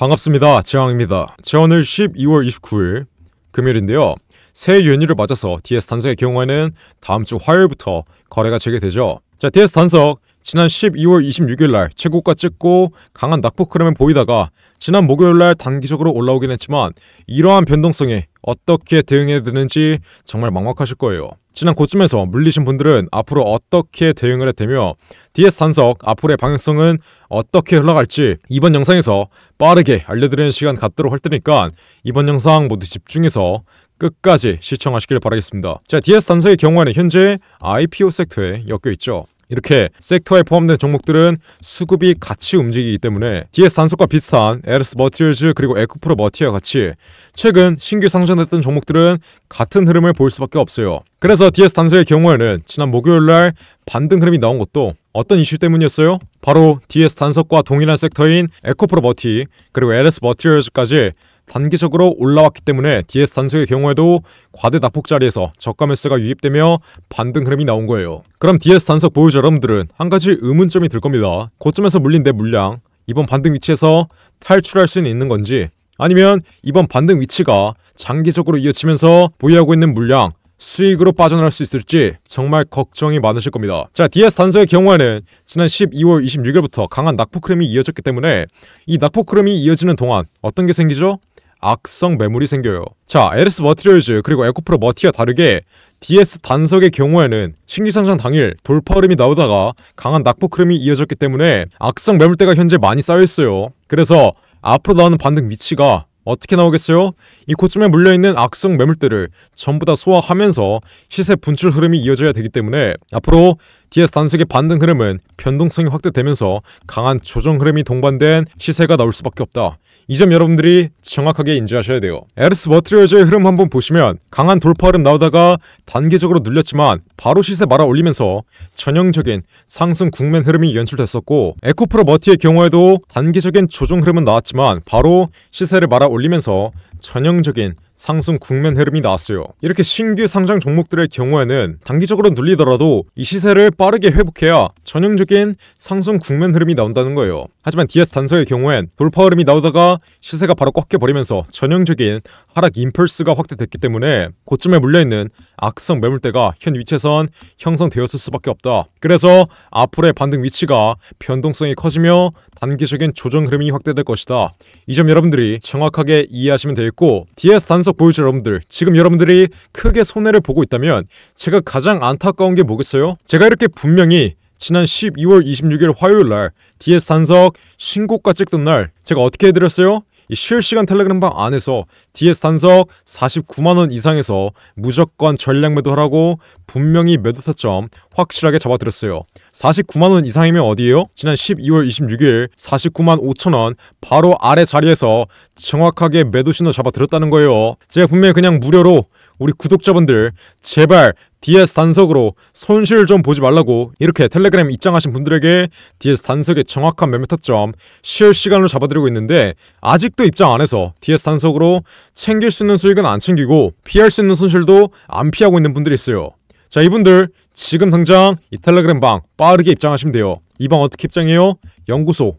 반갑습니다. 지황입니다. 지원 12월 29일 금요일인데요. 새 연휴를 맞아서 DS 단석의 경우에는 다음 주 화요일부터 거래가 재개되죠. 자, DS 단석 지난 12월 26일 날 최고가 찍고 강한 낙폭 흐름을 보이다가 지난 목요일 날 단기적으로 올라오긴 했지만 이러한 변동성에 어떻게 대응해야 되는지 정말 막막하실 거예요. 지난 고쯤에서 물리신 분들은 앞으로 어떻게 대응을 해야 되며 DS 단석 앞으로의 방향성은 어떻게 흘러갈지 이번 영상에서 빠르게 알려드리는 시간 갖도록 할 테니까 이번 영상 모두 집중해서 끝까지 시청하시길 바라겠습니다. 자, DS 단서의 경우에는 현재 IPO 섹터에 엮여 있죠. 이렇게 섹터에 포함된 종목들은 수급이 같이 움직이기 때문에 DS 단속과 비슷한 LS 머티리얼즈 그리고 에코프로 머티와 같이 최근 신규 상장됐던 종목들은 같은 흐름을 보일 수밖에 없어요. 그래서 DS 단속의 경우에는 지난 목요일 날 반등 흐름이 나온 것도 어떤 이슈 때문이었어요? 바로 DS 단속과 동일한 섹터인 에코프로 머티 그리고 LS 머티리얼즈까지 단기적으로 올라왔기 때문에 DS 단속의 경우에도 과대 낙폭 자리에서 저가 매수가 유입되며 반등 흐름이 나온 거예요. 그럼 DS 단속 보유자 여러분들은 한 가지 의문점이 들 겁니다. 고점에서 물린 내 물량 이번 반등 위치에서 탈출할 수는 있는 건지 아니면 이번 반등 위치가 장기적으로 이어지면서 보유하고 있는 물량 수익으로 빠져나갈 수 있을지 정말 걱정이 많으실 겁니다. 자, DS 단서의 경우에는 지난 12월 26일부터 강한 낙폭 흐름이 이어졌기 때문에 이 낙폭 흐름이 이어지는 동안 어떤 게 생기죠? 악성 매물이 생겨요. 자, LS 머티리얼즈 그리고 에코프로 머티와 다르게 DS 단석의 경우에는 신규상장 당일 돌파 흐름이 나오다가 강한 낙폭 흐름이 이어졌기 때문에 악성 매물대가 현재 많이 쌓여있어요. 그래서 앞으로 나오는 반등 위치가 어떻게 나오겠어요? 이 고점에 물려있는 악성 매물들을 전부 다 소화하면서 시세 분출 흐름이 이어져야 되기 때문에 앞으로 DS 단색의 반등 흐름은 변동성이 확대되면서 강한 조정 흐름이 동반된 시세가 나올 수밖에 없다. 이 점 여러분들이 정확하게 인지하셔야 돼요. 에르스 머트리얼즈의 흐름 한번 보시면 강한 돌파 흐름 나오다가 단계적으로 눌렸지만 바로 시세 말아 올리면서 전형적인 상승 국면 흐름이 연출됐었고 에코프로 머티의 경우에도 단계적인 조정 흐름은 나왔지만 바로 시세를 말아 올리면서 전형적인 상승 국면 흐름이 나왔어요. 이렇게 신규 상장 종목들의 경우에는 단기적으로 눌리더라도 이 시세를 빠르게 회복해야 전형적인 상승 국면 흐름이 나온다는 거예요. 하지만 DS 단서의 경우엔 돌파 흐름이 나오다가 시세가 바로 꺾여버리면서 전형적인 하락 임펄스가 확대됐기 때문에 고점에 물려있는 악성 매물대가 현 위치에선 형성되었을 수밖에 없다. 그래서 앞으로의 반등 위치가 변동성이 커지며 단기적인 조정 흐름이 확대될 것이다. 이 점 여러분들이 정확하게 이해하시면 되겠고 DS 단서 계속 보여줄 여러분들 지금 여러분들이 크게 손해를 보고 있다면 제가 가장 안타까운 게 뭐겠어요? 제가 이렇게 분명히 지난 12월 26일 화요일 날 DS 산석 신곡과 찍던 날 제가 어떻게 해드렸어요? 이 실시간 텔레그램방 안에서 DS 단석 49만원 이상에서 무조건 전량 매도하라고 분명히 매도 타점 확실하게 잡아드렸어요. 49만원 이상이면 어디에요? 지난 12월 26일 49만 5천원 바로 아래 자리에서 정확하게 매도 신호 잡아들었다는 거예요. 제가 분명히 그냥 무료로 우리 구독자분들 제발 DS 단속으로 손실을 좀 보지 말라고 이렇게 텔레그램 입장하신 분들에게 DS 단속의 정확한 매매 타점 실시간으로 잡아드리고 있는데 아직도 입장 안 해서 DS 단속으로 챙길 수 있는 수익은 안 챙기고 피할 수 있는 손실도 안 피하고 있는 분들이 있어요. 자 이분들 지금 당장 이 텔레그램 방 빠르게 입장하시면 돼요. 이 방 어떻게 입장해요? 연구소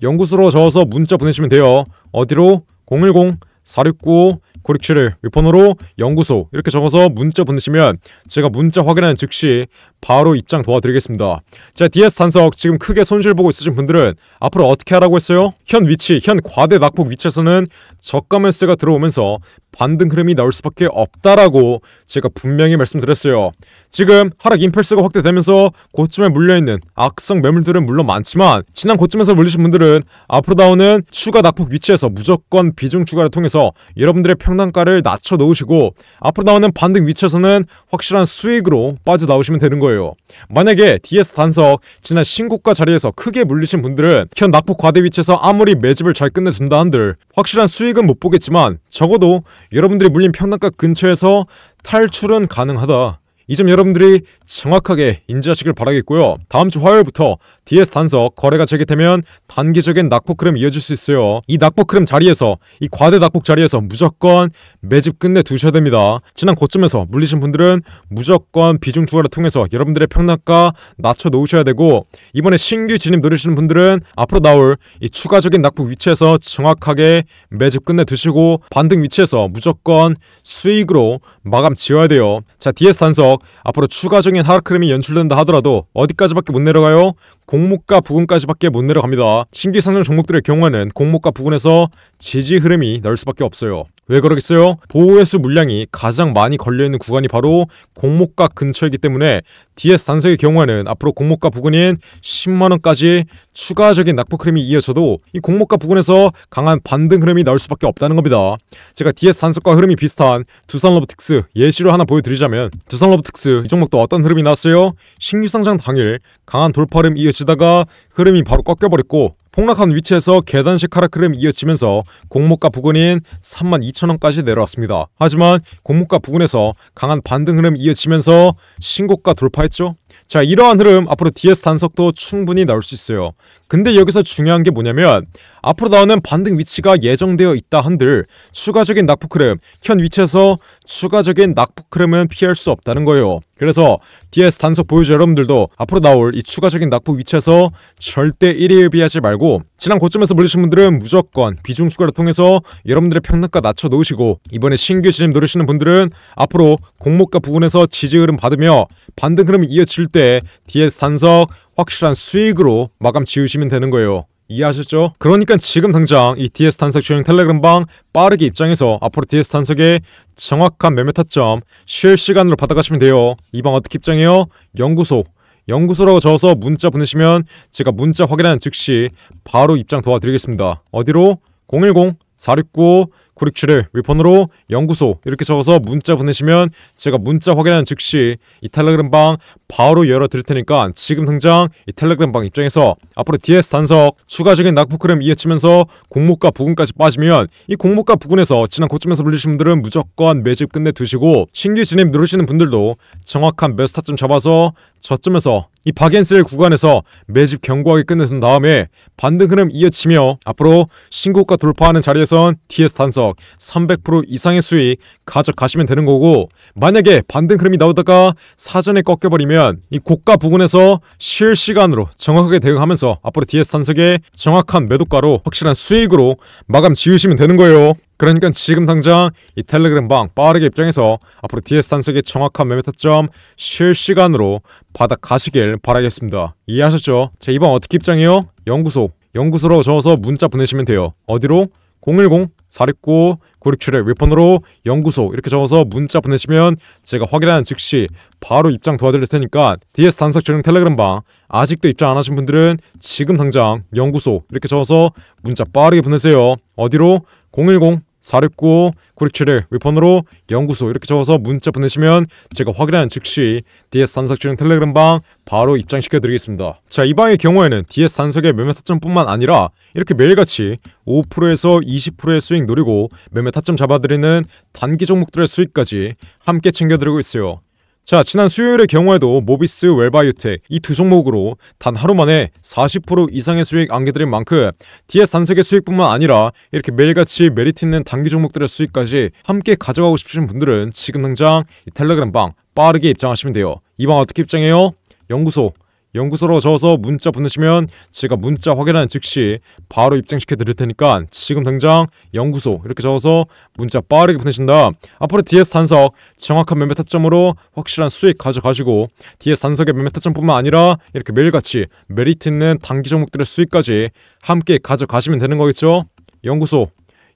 연구소로 저어서 문자 보내시면 돼요. 어디로? 010 469 고릭치를 위폰으로 연구소 이렇게 적어서 문자 보내시면 제가 문자 확인하는 즉시 바로 입장 도와드리겠습니다. 자 DS 단석 지금 크게 손실 보고 있으신 분들은 앞으로 어떻게 하라고 했어요? 현 위치, 현 과대 낙폭 위치에서는 저가매세가 들어오면서 반등 흐름이 나올 수밖에 없다라고 제가 분명히 말씀드렸어요. 지금 하락 임펄스가 확대되면서 고점에 물려있는 악성 매물들은 물론 많지만 지난 고점에서 물리신 분들은 앞으로 나오는 추가 낙폭 위치에서 무조건 비중 추가를 통해서 여러분들의 평단가를 낮춰 놓으시고 앞으로 나오는 반등 위치에서는 확실한 수익으로 빠져나오시면 되는 거예요. 만약에 DS 단석 지난 신고가 자리에서 크게 물리신 분들은 현 낙폭 과대 위치에서 아무리 매집을 잘 끝내준다 한들 확실한 수익 수익은 못 보겠지만 적어도 여러분들이 물린 평단가 근처에서 탈출은 가능하다. 이점 여러분들이 정확하게 인지하시길 바라겠고요. 다음 주 화요일부터 DS 단석 거래가 재개되면 단기적인 낙폭 흐름 이어질 수 있어요. 이 낙폭 흐름 자리에서 이 과대 낙폭 자리에서 무조건 매집 끝내 두셔야 됩니다. 지난 고점에서 물리신 분들은 무조건 비중 추과를 통해서 여러분들의 평락가 낮춰 놓으셔야 되고 이번에 신규 진입 노리시는 분들은 앞으로 나올 이 추가적인 낙폭 위치에서 정확하게 매집 끝내 두시고 반등 위치에서 무조건 수익으로 마감 지어야 돼요. 자, DS 단석 앞으로 추가적인 극적인 하르크림이 연출된다 하더라도 어디까지밖에 못 내려가요? 공모가 부근까지밖에 못 내려갑니다. 신기상정 종목들의 경우에는 공모가 부근에서 지지 흐름이 날 수밖에 없어요. 왜 그러겠어요? 보호회수 물량이 가장 많이 걸려있는 구간이 바로 공모가 근처이기 때문에 DS 단석의 경우에는 앞으로 공모가 부근인 10만원까지 추가적인 낙폭 흐름이 이어져도 이 공모가 부근에서 강한 반등 흐름이 나올 수밖에 없다는 겁니다. 제가 DS 단석과 흐름이 비슷한 두산러브틱스 예시로 하나 보여드리자면 두산러브틱스 이 종목도 어떤 흐름이 나왔어요? 신규상장 당일 강한 돌파 흐름 이어지다가 흐름이 바로 꺾여버렸고 폭락한 위치에서 계단식 카라크름이어지면서 공모가 부근인 32,000원까지 내려왔습니다. 하지만 공모가 부근에서 강한 반등 흐름이 어지면서 신고가 돌파했죠. 자 이러한 흐름 앞으로 DS 단속도 충분히 나올 수 있어요. 근데 여기서 중요한 게 뭐냐면 앞으로 나오는 반등 위치가 예정되어 있다 한들 추가적인 낙폭 흐름, 현 위치에서 추가적인 낙폭 흐름은 피할 수 없다는 거예요. 그래서 DS 단속 보유자 여러분들도 앞으로 나올 이 추가적인 낙폭 위치에서 절대 1위에 비하지 말고 지난 고점에서 물리신 분들은 무조건 비중 추가를 통해서 여러분들의 평가가 낮춰 놓으시고 이번에 신규 진입 노리시는 분들은 앞으로 공모가 부분에서 지지 흐름 받으며 반등 흐름이 이어질 때 DS 단속 확실한 수익으로 마감 지으시면 되는 거예요. 이해하셨죠? 그러니까 지금 당장 이 DS 탄석 주행 텔레그램방 빠르게 입장해서 앞으로 DS 탄석의 정확한 매매 타점 실시간으로 받아가시면 돼요. 이 방 어떻게 입장해요? 연구소 연구소라고 적어서 문자 보내시면 제가 문자 확인하는 즉시 바로 입장 도와드리겠습니다. 어디로? 010 469 구릭7을 위폰으로 연구소 이렇게 적어서 문자 보내시면 제가 문자 확인하는 즉시 이 텔레그램 방 바로 열어드릴 테니까 지금 당장 이 텔레그램 방 입장에서 앞으로 DS 단석 추가적인 낙폭크램 이어치면서 공모과 부근까지 빠지면 이공모과 부근에서 지난 고점에서 물리신 분들은 무조건 매집 끝내두시고 신규 진입 누르시는 분들도 정확한 매스타점 잡아서 저쯤에서 이 바겐셀 구간에서 매집 견고하게 끝내준 다음에 반등 흐름 이어치며 앞으로 신고가 돌파하는 자리에선 d s 단석 300% 이상의 수익 가져가시면 되는 거고 만약에 반등 흐름이 나오다가 사전에 꺾여버리면 이 고가 부근에서 실시간으로 정확하게 대응하면서 앞으로 d s 단석의 정확한 매도가로 확실한 수익으로 마감 지으시면 되는 거예요. 그러니까 지금 당장 이 텔레그램 방 빠르게 입장해서 앞으로 DS 단속의 정확한 매매 타점 실시간으로 받아 가시길 바라겠습니다. 이해하셨죠? 제 이번 어떻게 입장해요? 연구소 연구소로 적어서 문자 보내시면 돼요. 어디로? 010-469-9671 웹폰으로 연구소 이렇게 적어서 문자 보내시면 제가 확인하는 즉시 바로 입장 도와드릴 테니까 DS 단속 전용 텔레그램방 아직도 입장 안 하신 분들은 지금 당장 연구소 이렇게 적어서 문자 빠르게 보내세요. 어디로? 0 1 0 4 6 9 9 6 7 1 위폰으로 연구소 이렇게 적어서 문자 보내시면 제가 확인한 즉시 DS 산석진행 텔레그램방 바로 입장시켜드리겠습니다. 자, 이 방의 경우에는 DS 단석의 매매 타점뿐만 아니라 이렇게 매일같이 5%에서 20%의 수익 노리고 매매 타점 잡아드리는 단기 종목들의 수익까지 함께 챙겨드리고 있어요. 자, 지난 수요일의 경우에도 모비스 웰바이오텍 이 두 종목으로 단 하루 만에 40% 이상의 수익 안겨드린 만큼 DS 단색의 수익뿐만 아니라 이렇게 매일같이 메리트 있는 단기 종목들의 수익까지 함께 가져가고 싶으신 분들은 지금 당장 이 텔레그램 방 빠르게 입장하시면 돼요. 이 방 어떻게 입장해요? 연구소 연구소로 저어서 문자 보내시면 제가 문자 확인하는 즉시 바로 입장시켜 드릴 테니까 지금 당장 연구소 이렇게 저어서 문자 빠르게 보내신다. 앞으로 DS 단석 정확한 매매 타점으로 확실한 수익 가져가시고 DS 단석의 매매 타점뿐만 아니라 이렇게 매일같이 메리트 있는 단기 종목들의 수익까지 함께 가져가시면 되는 거겠죠? 연구소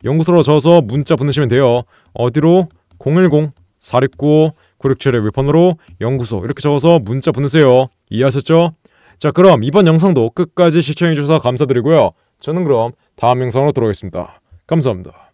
연구소로 저어서 문자 보내시면 돼요. 어디로 010 469 고륙철의 웹폰으로 연구소 이렇게 적어서 문자 보내세요. 이해하셨죠? 자 그럼 이번 영상도 끝까지 시청해주셔서 감사드리고요. 저는 그럼 다음 영상으로 돌아오겠습니다. 감사합니다.